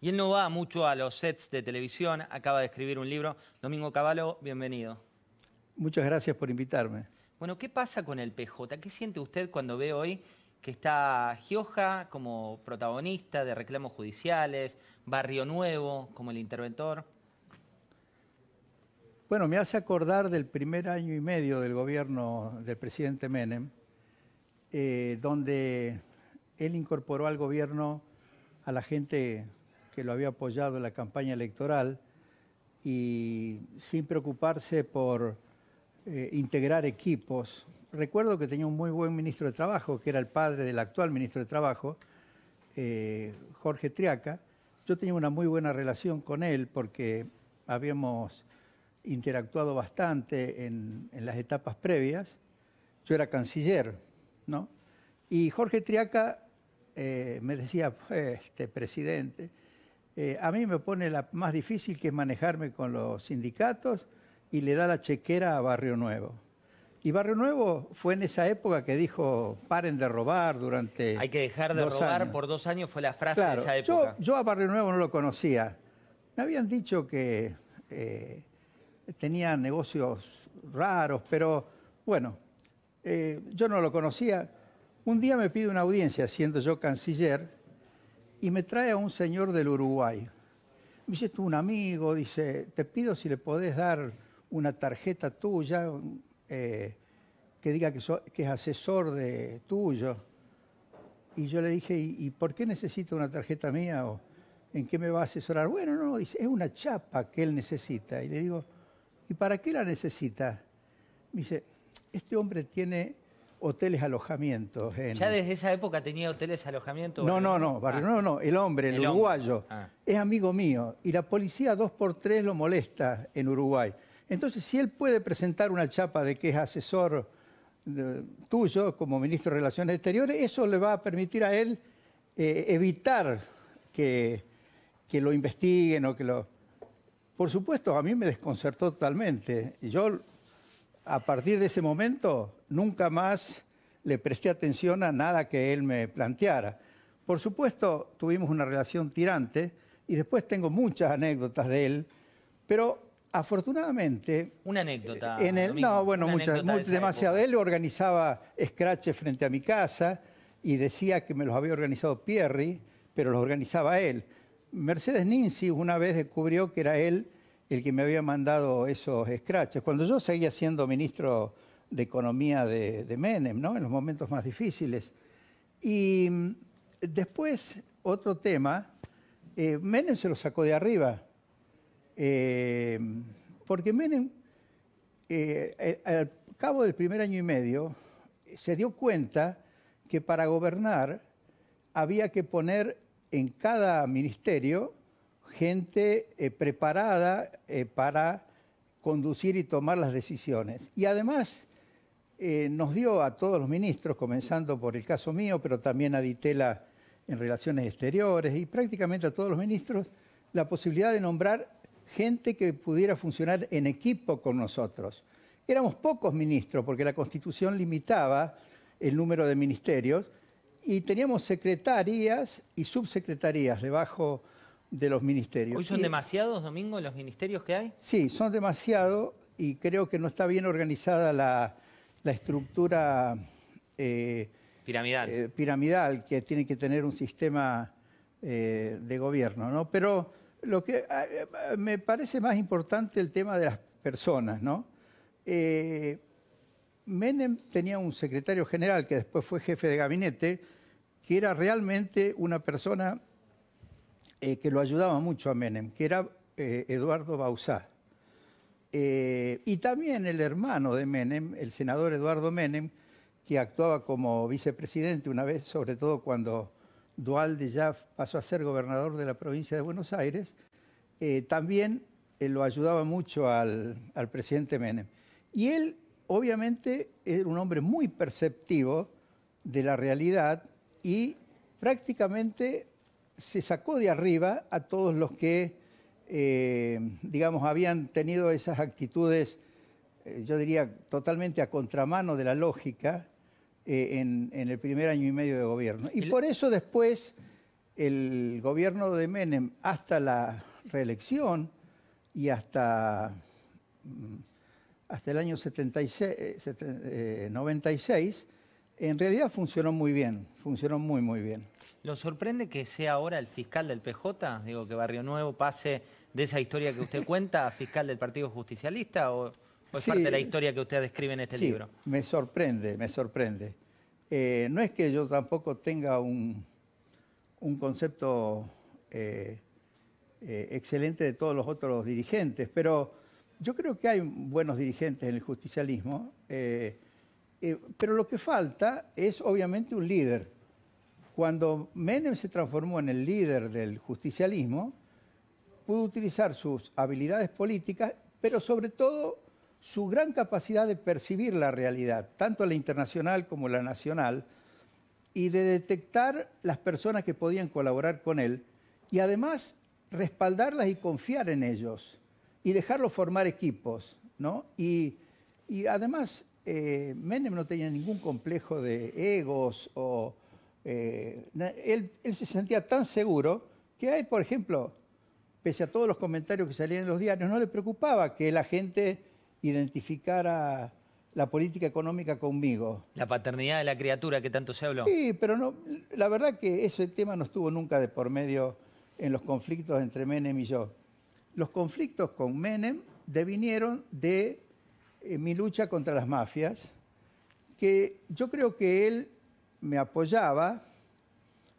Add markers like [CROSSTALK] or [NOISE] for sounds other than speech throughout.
Y él no va mucho a los sets de televisión, acaba de escribir un libro. Domingo Caballo, bienvenido. Muchas gracias por invitarme. Bueno, ¿qué pasa con el PJ? ¿Qué siente usted cuando ve hoy que está Gioja como protagonista de reclamos judiciales, Barrio Nuevo como el interventor? Bueno, me hace acordar del primer año y medio del gobierno del presidente Menem, eh, donde él incorporó al gobierno a la gente que lo había apoyado en la campaña electoral y sin preocuparse por eh, integrar equipos. Recuerdo que tenía un muy buen ministro de Trabajo, que era el padre del actual ministro de Trabajo, eh, Jorge Triaca. Yo tenía una muy buena relación con él porque habíamos interactuado bastante en, las etapas previas. Yo era canciller, ¿no? Y Jorge Triaca eh, me decía, pues, este, presidente, eh, a mí me pone la más difícil que es manejarme con los sindicatos y le da la chequera a Barrio Nuevo. Y Barrio Nuevo fue en esa época que dijo, paren de robar durante... Hay que dejar de robar por dos años, fue la frase de esa época. Yo, a Barrio Nuevo no lo conocía. Me habían dicho que eh, tenía negocios raros, pero bueno, eh, yo no lo conocía. Un día me pide una audiencia, siendo yo canciller, y me trae a un señor del Uruguay. Me dice, tú un amigo, dice, te pido si le podés dar una tarjeta tuya eh, que diga que, es asesor de tuyo. Y yo le dije, ¿y, por qué necesita una tarjeta mía? ¿O ¿En qué me va a asesorar? Bueno, no, dice, es una chapa que él necesita. Y le digo, ¿y para qué la necesita? Me dice, este hombre tiene hoteles alojamientos. ¿Ya desde esa época tenía hoteles alojamientos? No, no, no, ah. no, no, el hombre, el, uruguayo, ah. es amigo mío y la policía dos por tres lo molesta en Uruguay. Entonces, si él puede presentar una chapa de que es asesor tuyo como ministro de Relaciones Exteriores, eso le va a permitir a él eh, evitar que, que lo investiguen o que lo... Por supuesto, a mí me desconcertó totalmente. Y Yo, a partir de ese momento, nunca más le presté atención a nada que él me planteara. Por supuesto, tuvimos una relación tirante y después tengo muchas anécdotas de él, pero afortunadamente... Una anécdota. Eh, en el, no, bueno, muchas, demasiado. Él organizaba scratches frente a mi casa y decía que me los había organizado Pierri, pero los organizaba él. Mercedes Ninzi una vez descubrió que era él el que me había mandado esos scratches. Cuando yo seguía siendo ministro de economía de, Menem, ¿no? en los momentos más difíciles. Y mm, después, otro tema, eh, Menem se lo sacó de arriba, eh, porque Menem, eh, al cabo del primer año y medio, se dio cuenta que para gobernar había que poner en cada ministerio gente preparada para conducir y tomar las decisiones. Y además, eh, nos dio a todos los ministros, comenzando por el caso mío, pero también a Ditela en Relaciones Exteriores y prácticamente a todos los ministros, la posibilidad de nombrar gente que pudiera funcionar en equipo con nosotros. Éramos pocos ministros porque la Constitución limitaba el número de ministerios y teníamos secretarías y subsecretarías debajo de los ministerios. ¿Hoy son demasiados, Domingo, los ministerios que hay? Sí, son demasiados y creo que no está bien organizada la, la estructura eh, eh, piramidal. que tiene que tener un sistema eh, de gobierno. ¿no? Pero lo que ah, me parece más importante el tema de las personas. ¿no? Menem tenía un secretario general que después fue jefe de gabinete, que era realmente una persona que lo ayudaba mucho a Menem, que era Eduardo Bausá. Eh, y también el hermano de Menem, el senador Eduardo Menem, que actuaba como vicepresidente una vez, sobre todo cuando Dualde ya pasó a ser gobernador de la provincia de Buenos Aires, eh, también eh, lo ayudaba mucho al, presidente Menem. Y él, obviamente, era un hombre muy perceptivo de la realidad y prácticamente se sacó de arriba a todos los que eh, digamos, habían tenido esas actitudes, eh, yo diría, totalmente a contramano de la lógica eh, en, el primer año y medio de gobierno. Y por eso después el gobierno de Menem, hasta la reelección y hasta, mm, hasta el año 96, en realidad funcionó muy bien, funcionó muy, muy bien. ¿Lo sorprende que sea ahora el fiscal del PJ? Digo, que Barrio Nuevo pase de esa historia que usted [LAUGHS] cuenta a fiscal del Partido Justicialista o, es parte de la historia que usted describe en este libro. Me sorprende, me sorprende. Eh, no es que yo tampoco tenga un, concepto eh, eh, excelente de todos los otros dirigentes, pero yo creo que hay buenos dirigentes en el justicialismo, pero lo que falta es obviamente un líder cuando Menem se transformó en el líder del justicialismo, pudo utilizar sus habilidades políticas, pero sobre todo su gran capacidad de percibir la realidad, tanto la internacional como la nacional, y de detectar las personas que podían colaborar con él, y además respaldarlas y confiar en ellos, y dejarlos formar equipos. Y, además, eh, Menem no tenía ningún complejo de egos o eh, él, se sentía tan seguro que a él, por ejemplo, pese a todos los comentarios que salían en los diarios, no le preocupaba que la gente identificara la política económica conmigo. La paternidad de la criatura que tanto se habló. Sí, pero no, la verdad que ese tema no estuvo nunca de por medio en los conflictos entre Menem y yo. Los conflictos con Menem devinieron de eh, mi lucha contra las mafias, que yo creo que él me apoyaba,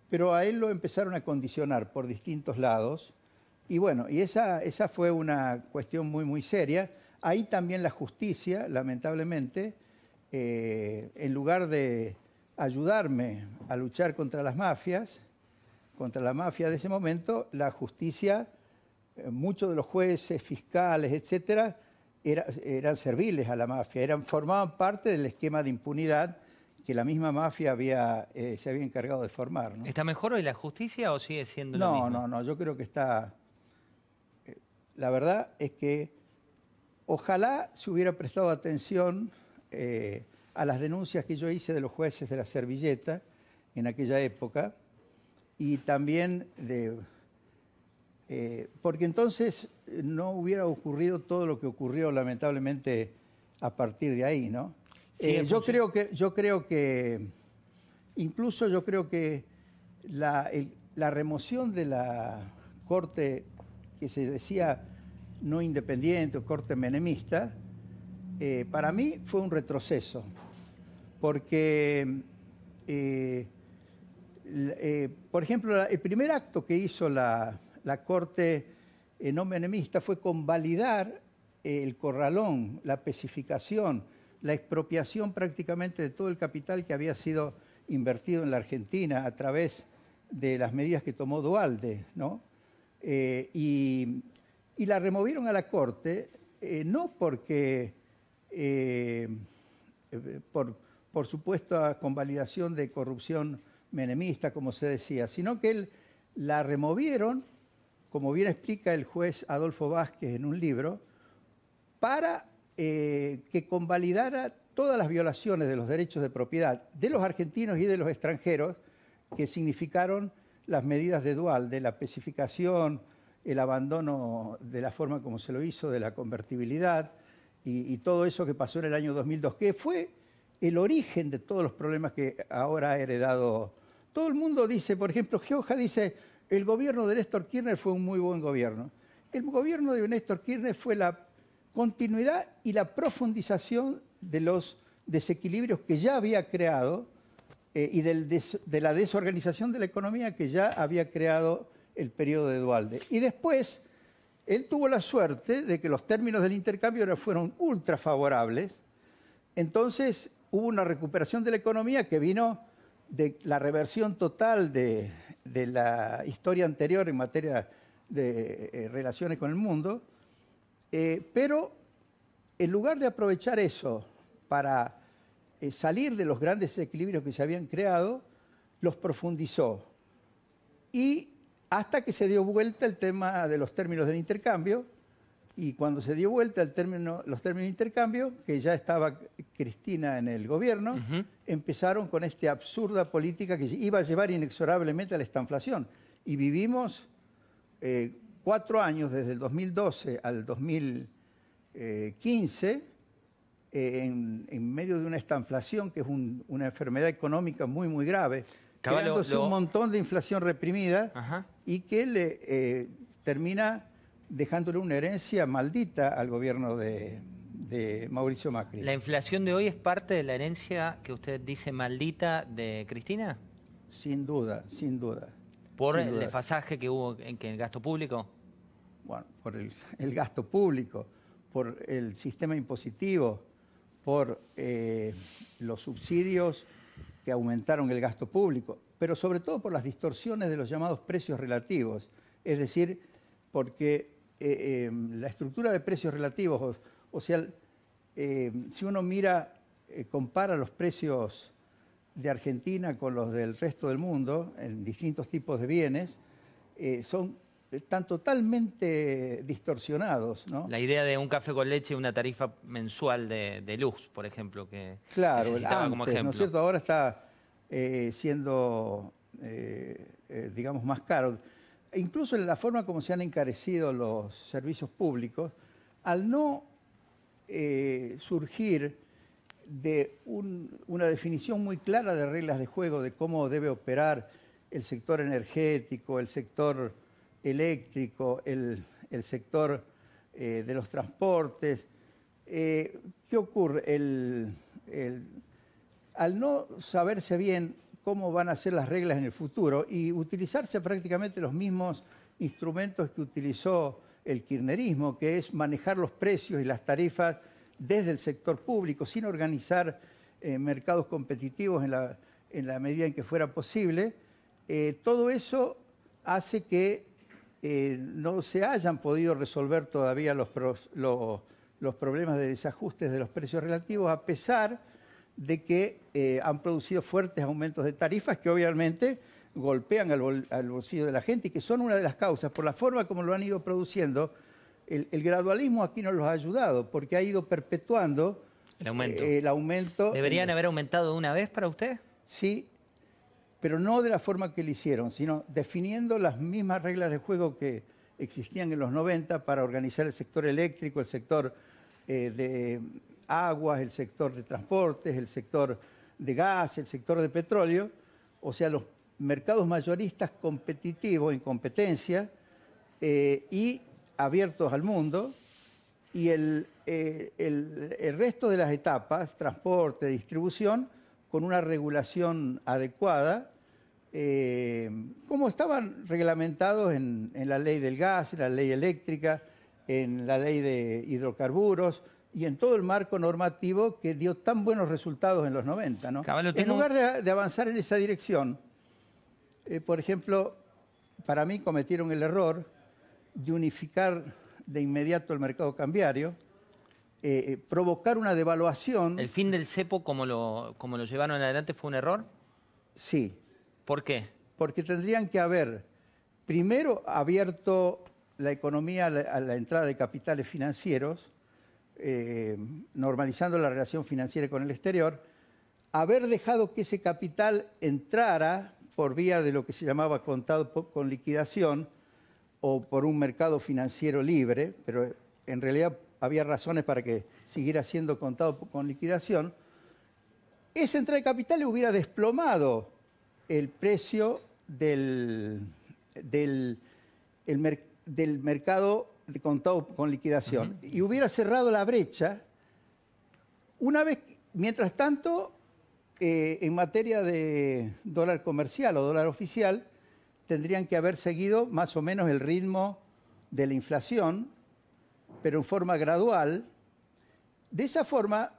pero a él lo empezaron a condicionar por distintos lados. Y bueno, y esa, esa fue una cuestión muy, muy seria. Ahí también la justicia, lamentablemente, eh, en lugar de ayudarme a luchar contra las mafias, contra la mafia de ese momento, la justicia, eh, muchos de los jueces, fiscales, etcétera, eran serviles a la mafia, eran, formaban parte del esquema de impunidad que la misma mafia había, eh, se había encargado de formar. ¿Está mejor hoy la justicia o sigue siendo no, lo No, no, no, yo creo que está... Eh, la verdad es que ojalá se hubiera prestado atención eh, a las denuncias que yo hice de los jueces de la servilleta en aquella época y también de... porque entonces no hubiera ocurrido todo lo que ocurrió lamentablemente a partir de ahí, ¿no? Eh, yo, creo que, yo creo que, incluso yo creo que la, remoción de la corte que se decía no independiente o corte menemista, eh, para mí fue un retroceso, porque, eh, por ejemplo, el primer acto que hizo la, la corte no menemista fue convalidar el corralón, la especificación, la expropiación prácticamente de todo el capital que había sido invertido en la Argentina a través de las medidas que tomó Dualde, ¿no? Eh, y, la removieron a la Corte, eh, no porque, eh, por, por supuesta convalidación de corrupción menemista, como se decía, sino que él, la removieron, como bien explica el juez Adolfo Vázquez en un libro, para eh, que convalidara todas las violaciones de los derechos de propiedad de los argentinos y de los extranjeros que significaron las medidas de dual, de la especificación, el abandono de la forma como se lo hizo, de la convertibilidad y, todo eso que pasó en el año 2002, que fue el origen de todos los problemas que ahora ha heredado. Todo el mundo dice, por ejemplo, Geoja dice, el gobierno de Néstor Kirchner fue un muy buen gobierno. El gobierno de Néstor Kirchner fue la continuidad y la profundización de los desequilibrios que ya había creado eh, y de la desorganización de la economía que ya había creado el periodo de Dualde. Y después, él tuvo la suerte de que los términos del intercambio fueron ultra favorables, entonces hubo una recuperación de la economía que vino de la reversión total de, la historia anterior en materia de eh, relaciones con el mundo, eh, pero en lugar de aprovechar eso para eh, salir de los grandes equilibrios que se habían creado, los profundizó. Y hasta que se dio vuelta el tema de los términos del intercambio, y cuando se dio vuelta los términos de intercambio, que ya estaba Cristina en el gobierno, empezaron con esta absurda política que iba a llevar inexorablemente a la estanflación. Y vivimos eh, cuatro años, desde el 2012 al 2015, eh, en, medio de una estanflación, que es una enfermedad económica muy, muy grave, un montón de inflación reprimida y que le eh, termina dejándole una herencia maldita al gobierno de, Mauricio Macri. ¿La inflación de hoy es parte de la herencia que usted dice maldita de Cristina? Sin duda, sin duda. ¿Por el desfasaje que hubo en, en el gasto público? bueno, por el, gasto público, por el sistema impositivo, por eh, los subsidios que aumentaron el gasto público, pero sobre todo por las distorsiones de los llamados precios relativos, es decir, porque eh, em, la estructura de precios relativos, o, o sea, eh, si uno mira, compara los precios de Argentina con los del resto del mundo en distintos tipos de bienes, son están totalmente distorsionados. La idea de un café con leche, y una tarifa mensual de, luz, por ejemplo, que claro, como ejemplo. ¿no es cierto? Ahora está eh, siendo, eh, eh, digamos, más caro. E incluso en la forma como se han encarecido los servicios públicos, al no surgir de una definición muy clara de reglas de juego de cómo debe operar el sector energético, el sector eléctrico, el, sector eh, de los transportes. Eh, ¿Qué ocurre? al no saberse bien cómo van a ser las reglas en el futuro y utilizarse prácticamente los mismos instrumentos que utilizó el kirnerismo, que es manejar los precios y las tarifas desde el sector público, sin organizar eh, mercados competitivos en la, medida en que fuera posible, todo eso hace que eh, no se hayan podido resolver todavía los, problemas de desajustes de los precios relativos, a pesar de que eh, han producido fuertes aumentos de tarifas que obviamente golpean al, bolsillo de la gente y que son una de las causas, por la forma como lo han ido produciendo, el, gradualismo aquí no los ha ayudado, porque ha ido perpetuando el aumento. Eh, el aumento ¿Deberían haber aumentado una vez para usted? Sí, pero no de la forma que le hicieron, sino definiendo las mismas reglas de juego que existían en los 90 para organizar el sector eléctrico, el sector eh, de aguas, el sector de transportes, el sector de gas, el sector de petróleo, o sea, los mercados mayoristas competitivos, en competencia, eh, y abiertos al mundo, y eh, el resto de las etapas, transporte, distribución, con una regulación adecuada, eh, como estaban reglamentados en, la ley del gas, en la ley eléctrica, en la ley de hidrocarburos y en todo el marco normativo que dio tan buenos resultados en los 90. En lugar de, avanzar en esa dirección, eh, por ejemplo, para mí cometieron el error de unificar de inmediato el mercado cambiario, eh, eh, provocar una devaluación. ¿El fin del cepo, como lo, como lo llevaron adelante, fue un error? Sí. ¿Por qué? Porque tendrían que haber, primero, abierto la economía a la, entrada de capitales financieros, eh, normalizando la relación financiera con el exterior, haber dejado que ese capital entrara por vía de lo que se llamaba contado con liquidación o por un mercado financiero libre, pero en realidad había razones para que siguiera siendo contado con liquidación, esa entrada de capital hubiera desplomado el precio del, del, mercado de contado con liquidación y hubiera cerrado la brecha. Una vez, mientras tanto, eh, en materia de dólar comercial o dólar oficial, tendrían que haber seguido más o menos el ritmo de la inflación pero en forma gradual, de esa forma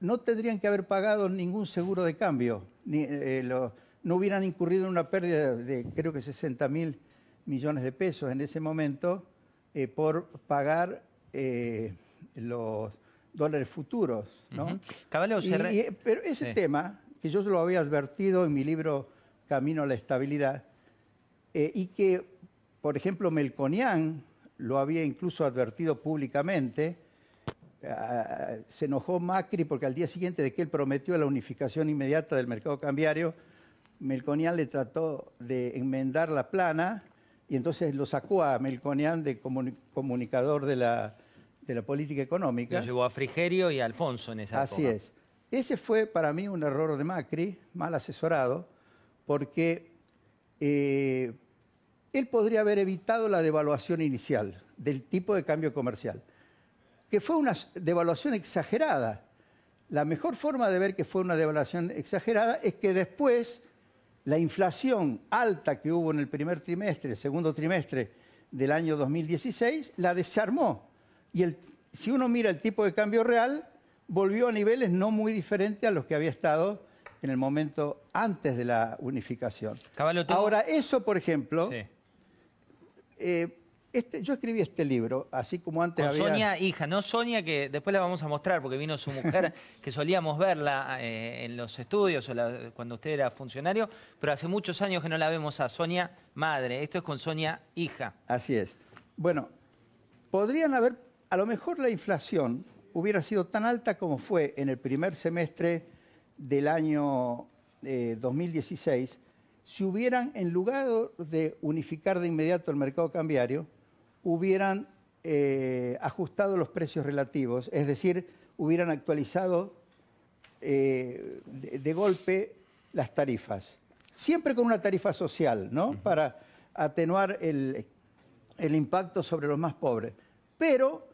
no tendrían que haber pagado ningún seguro de cambio, eh, no hubieran incurrido en una pérdida de, creo que 60 mil millones de pesos en ese momento eh, por pagar eh, los dólares futuros. ¿no? pero ese tema, que yo lo había advertido en mi libro Camino a la Estabilidad, y que, por ejemplo, Melconian, lo había incluso advertido públicamente. Ah, se enojó Macri porque al día siguiente de que él prometió la unificación inmediata del mercado cambiario, Melconian le trató de enmendar la plana y entonces lo sacó a Melconian de comunicador de la, de la, política económica. Lo llevó a Frigerio y a Alfonso en esa Así es. Ese fue para mí un error de Macri, mal asesorado, porque eh, él podría haber evitado la devaluación inicial del tipo de cambio comercial, que fue una devaluación exagerada. La mejor forma de ver que fue una devaluación exagerada es que después la inflación alta que hubo en el primer trimestre, segundo trimestre del año 2016, la desarmó. Y si uno mira el tipo de cambio real, volvió a niveles no muy diferentes a los que había estado en el momento antes de la unificación. Ahora, eso, por ejemplo, eh, este, yo escribí este libro, así como antes Con Sonia, hija, no Sonia, que después la vamos a mostrar, porque vino su mujer, [LAUGHS] que solíamos verla eh, en los estudios o cuando usted era funcionario, pero hace muchos años que no la vemos a Sonia madre. Esto es con Sonia hija. Así es. Bueno, podrían haber... A lo mejor la inflación hubiera sido tan alta como fue en el primer semestre del año 2016 eh, si hubieran, en lugar de unificar de inmediato el mercado cambiario, hubieran eh, ajustado los precios relativos, es decir, hubieran actualizado eh, de, golpe las tarifas. Siempre con una tarifa social, ¿no? Para atenuar el, el impacto sobre los más pobres. Pero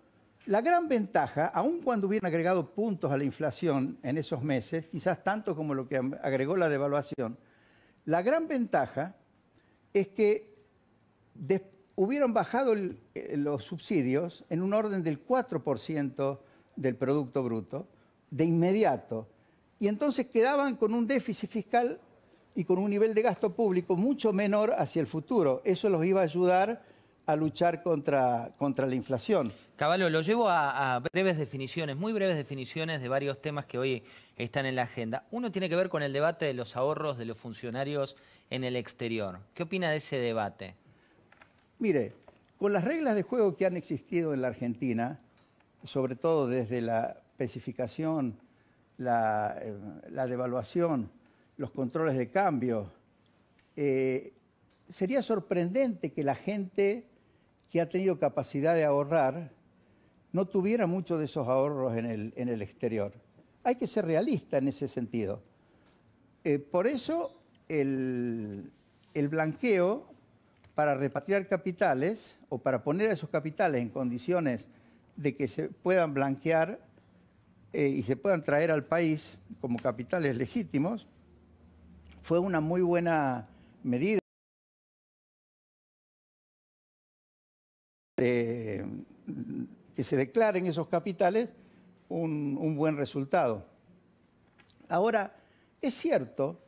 la gran ventaja, aun cuando hubieran agregado puntos a la inflación en esos meses, quizás tanto como lo que agregó la devaluación, la gran ventaja es que hubieron bajado eh, los subsidios en un orden del 4% del Producto Bruto de inmediato. Y entonces quedaban con un déficit fiscal y con un nivel de gasto público mucho menor hacia el futuro. Eso los iba a ayudar a luchar contra la inflación. Caballo, lo llevo a, breves definiciones, muy breves definiciones de varios temas que hoy están en la agenda. Uno tiene que ver con el debate de los ahorros de los funcionarios en el exterior. ¿Qué opina de ese debate? Mire, con las reglas de juego que han existido en la Argentina, sobre todo desde la especificación, la, eh, devaluación, los controles de cambio, eh, sería sorprendente que la gente que ha tenido capacidad de ahorrar no tuviera muchos de esos ahorros en el, exterior. Hay que ser realista en ese sentido. Eh, por eso el, blanqueo para repatriar capitales o para poner a esos capitales en condiciones de que se puedan blanquear eh, y se puedan traer al país como capitales legítimos, fue una muy buena medida que se declaren esos capitales un, un buen resultado. Ahora, es cierto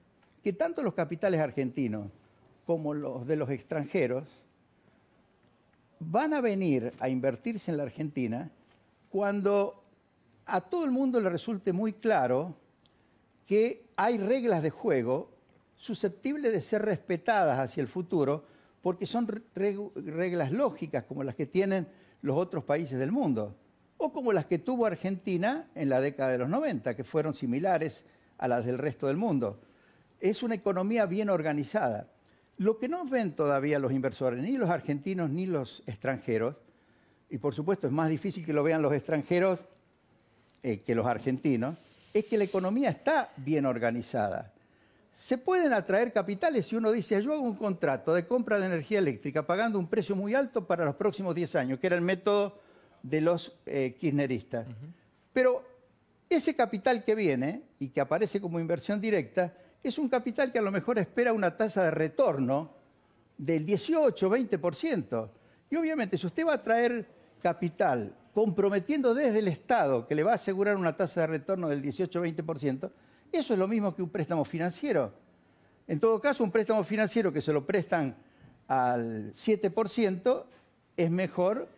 que tanto los capitales argentinos como los de los extranjeros van a venir a invertirse en la Argentina cuando a todo el mundo le resulte muy claro que hay reglas de juego susceptibles de ser respetadas hacia el futuro porque son reglas lógicas como las que tienen los otros países del mundo, o como las que tuvo Argentina en la década de los 90, que fueron similares a las del resto del mundo. Es una economía bien organizada. Lo que no ven todavía los inversores, ni los argentinos ni los extranjeros, y por supuesto es más difícil que lo vean los extranjeros eh, que los argentinos, es que la economía está bien organizada se pueden atraer capitales si uno dice, yo hago un contrato de compra de energía eléctrica pagando un precio muy alto para los próximos 10 años, que era el método de los eh, kirchneristas. Pero ese capital que viene y que aparece como inversión directa es un capital que a lo mejor espera una tasa de retorno del 18, 20%. Y obviamente, si usted va a traer capital comprometiendo desde el Estado, que le va a asegurar una tasa de retorno del 18, 20%, eso es lo mismo que un préstamo financiero. En todo caso, un préstamo financiero que se lo prestan al 7% es mejor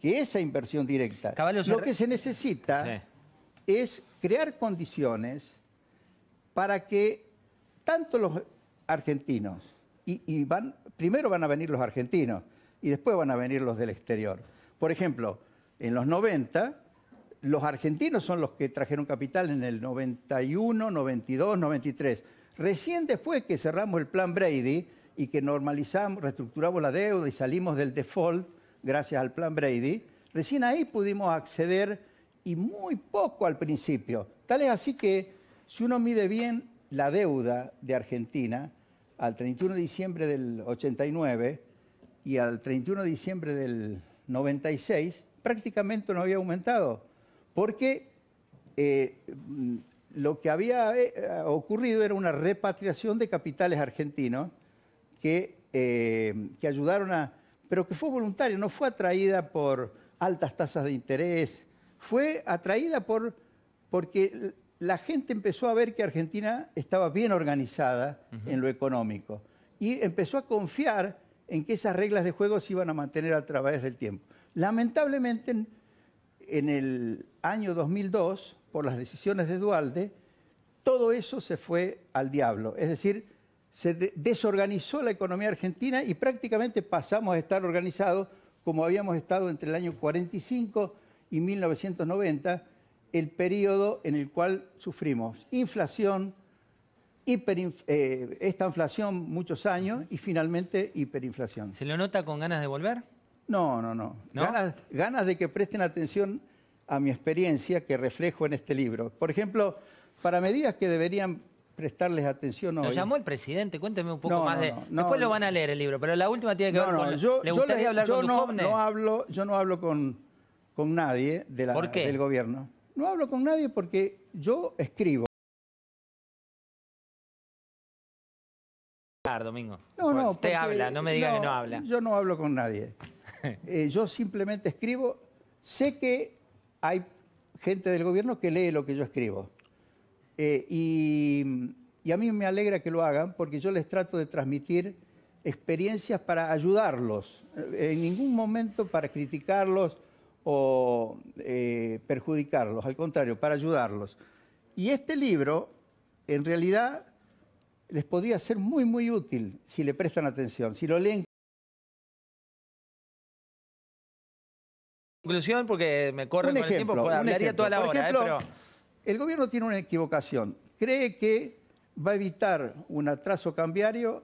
que esa inversión directa. lo que se necesita es crear condiciones para que tanto los argentinos, y, y, van, primero van a venir los argentinos y después van a venir los del exterior. Por ejemplo, en los 90 los argentinos son los que trajeron capital en el 91, 92, 93. Recién después que cerramos el plan Brady y que normalizamos, reestructuramos la deuda y salimos del default gracias al plan Brady, recién ahí pudimos acceder y muy poco al principio. Tal es así que si uno mide bien la deuda de Argentina al 31 de diciembre del 89 y al 31 de diciembre del 96, prácticamente no había aumentado porque eh, mm, lo que había eh, eh, ocurrido era una repatriación de capitales argentinos que, ayudaron a... pero que fue voluntaria, no fue atraída por altas tasas de interés, fue atraída por, porque la gente empezó a ver que Argentina estaba bien organizada en lo económico y empezó a confiar en que esas reglas de juego se iban a mantener a través del tiempo. Lamentablemente, en el, año 2002, por las decisiones de Dualde, todo eso se fue al diablo. Es decir, se desorganizó la economía argentina y prácticamente pasamos a estar organizados como habíamos estado entre el año 45 y 1990, el periodo en el cual sufrimos inflación, eh, esta inflación muchos años y finalmente hiperinflación. ¿Se lo nota con ganas de volver? No, no, no. Ganas, ganas de que presten atención a mi experiencia que reflejo en este libro. Por ejemplo, para medidas que deberían prestarles atención hoy. Lo llamó el presidente, cuénteme un poco más de... Después lo van a leer el libro, pero la última tiene que ver con... Yo, ¿Le yo, hablar con no, hablo, Yo no hablo con, con nadie de del gobierno. No hablo con nadie porque yo escribo. Domingo. No, no. Usted habla, no me diga que no habla. Yo no hablo con nadie. [LAUGHS] Eh, yo simplemente escribo. Sé que hay gente del gobierno que lee lo que yo escribo. Eh, y, a mí me alegra que lo hagan porque yo les trato de transmitir experiencias para ayudarlos, eh, en ningún momento para criticarlos o eh, perjudicarlos, al contrario, para ayudarlos. Y este libro, en realidad, les podría ser muy, muy útil si le prestan atención, si lo leen conclusión, porque me corre con el tiempo, hablaría toda la Por ¿eh? Ejemplo, El gobierno tiene una equivocación. Cree que va a evitar un atraso cambiario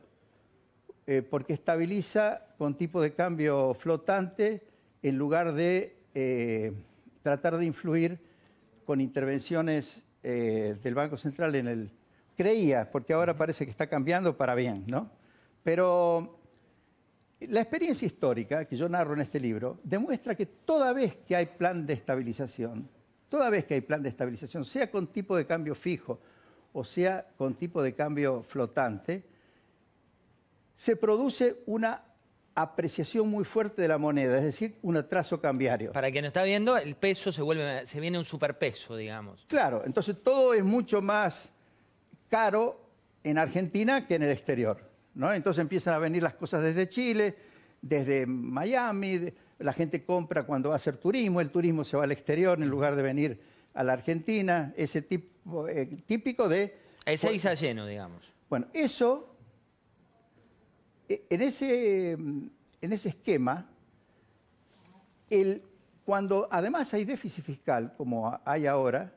eh, porque estabiliza con tipo de cambio flotante en lugar de eh, tratar de influir con intervenciones del Banco Central en el... Creía, porque ahora parece que está cambiando para bien, ¿no? Pero la experiencia histórica que yo narro en este libro demuestra que toda vez que hay plan de estabilización, toda vez que hay plan de estabilización, sea con tipo de cambio fijo o sea con tipo de cambio flotante, se produce una apreciación muy fuerte de la moneda, es decir, un atraso cambiario. Para quien no está viendo, el peso se vuelve, se viene un superpeso, digamos. Claro, entonces todo es mucho más caro en Argentina que en el exterior. Entonces empiezan a venir las cosas desde Chile, desde Miami, la gente compra cuando va a hacer turismo, el turismo se va al exterior en lugar de venir a la Argentina, ese tipo eh, típico de... Ese 6 lleno, digamos. Bueno, eso, e, en ese, en ese esquema, el, cuando además hay déficit fiscal, como hay ahora,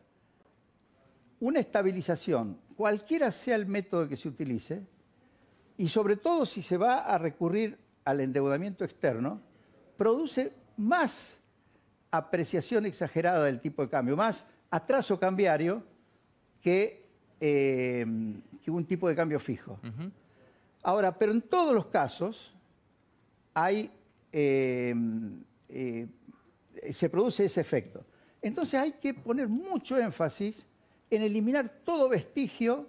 una estabilización, cualquiera sea el método que se utilice, y sobre todo si se va a recurrir al endeudamiento externo, produce más apreciación exagerada del tipo de cambio, más atraso cambiario que, eh, un tipo de cambio fijo. Ahora, pero en todos los casos hay, eh, eh, se produce ese efecto. Entonces hay que poner mucho énfasis en eliminar todo vestigio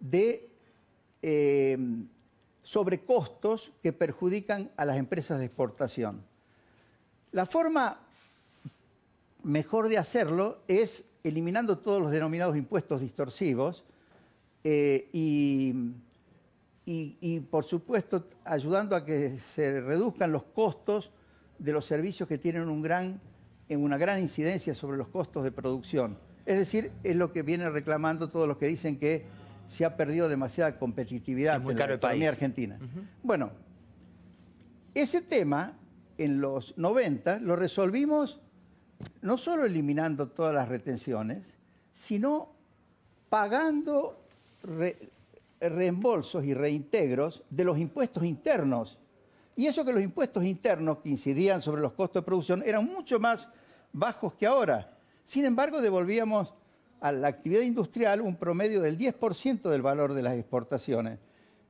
de sobre costos que perjudican a las empresas de exportación. La forma mejor de hacerlo es eliminando todos los denominados impuestos distorsivos eh, y, por supuesto, ayudando a que se reduzcan los costos de los servicios que tienen una gran incidencia sobre los costos de producción. Es decir, es lo que vienen reclamando todos los que dicen que se ha perdido demasiada competitividad en la economía argentina. Bueno, ese tema en los 90 lo resolvimos no solo eliminando todas las retenciones, sino pagando reembolsos y reintegros de los impuestos internos. Y eso que los impuestos internos que incidían sobre los costos de producción eran mucho más bajos que ahora. Sin embargo, devolvíamos a la actividad industrial un promedio del 10% del valor de las exportaciones,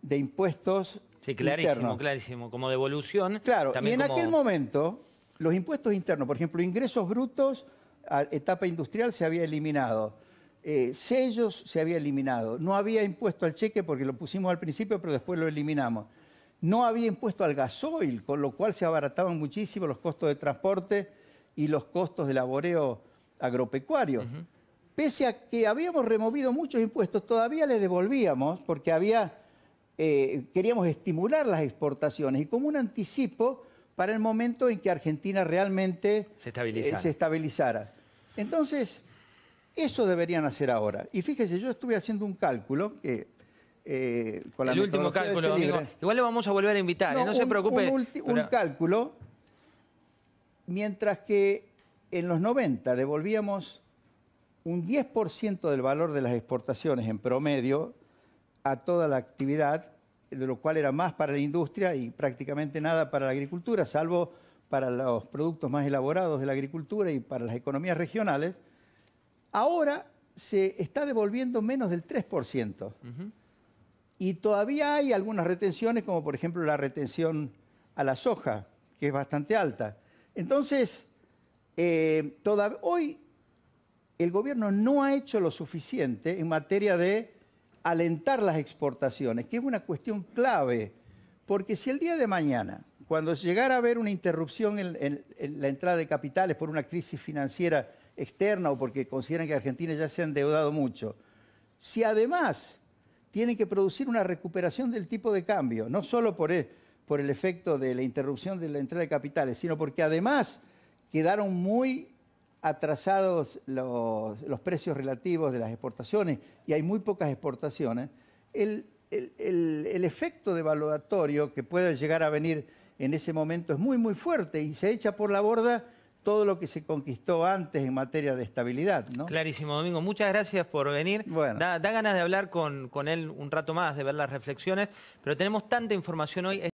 de impuestos Sí, clarísimo, clarísimo, como devolución. Claro, y en aquel momento los impuestos internos, por ejemplo, ingresos brutos a etapa industrial se había eliminado, eh, sellos se había eliminado, no había impuesto al cheque porque lo pusimos al principio, pero después lo eliminamos. No había impuesto al gasoil, con lo cual se abarataban muchísimo los costos de transporte y los costos de laboreo agropecuario pese a que habíamos removido muchos impuestos, todavía le devolvíamos porque había, eh, queríamos estimular las exportaciones y como un anticipo para el momento en que Argentina realmente eh, se, estabilizara. Entonces, eso deberían hacer ahora. Y fíjese, yo estuve haciendo un cálculo que eh, con el último cálculo, este Igual le vamos a volver a invitar, no, se preocupe. un, cálculo, mientras que en los 90 devolvíamos un 10% del valor de las exportaciones en promedio a toda la actividad, de lo cual era más para la industria y prácticamente nada para la agricultura, salvo para los productos más elaborados de la agricultura y para las economías regionales, ahora se está devolviendo menos del 3%. Y todavía hay algunas retenciones, como por ejemplo la retención a la soja, que es bastante alta. Entonces, eh, hoy el gobierno no ha hecho lo suficiente en materia de alentar las exportaciones, que es una cuestión clave, porque si el día de mañana, cuando llegara a haber una interrupción en, la entrada de capitales por una crisis financiera externa o porque consideran que Argentina ya se ha endeudado mucho, si además tienen que producir una recuperación del tipo de cambio, no solo por el efecto de la interrupción de la entrada de capitales, sino porque además quedaron muy atrasados los, los, precios relativos de las exportaciones y hay muy pocas exportaciones, el, el, efecto devaluatorio que puede llegar a venir en ese momento es muy, muy fuerte y se echa por la borda todo lo que se conquistó antes en materia de estabilidad. ¿no? Clarísimo, Domingo. Muchas gracias por venir. Da, ganas de hablar con, con él un rato más, de ver las reflexiones, pero tenemos tanta información hoy.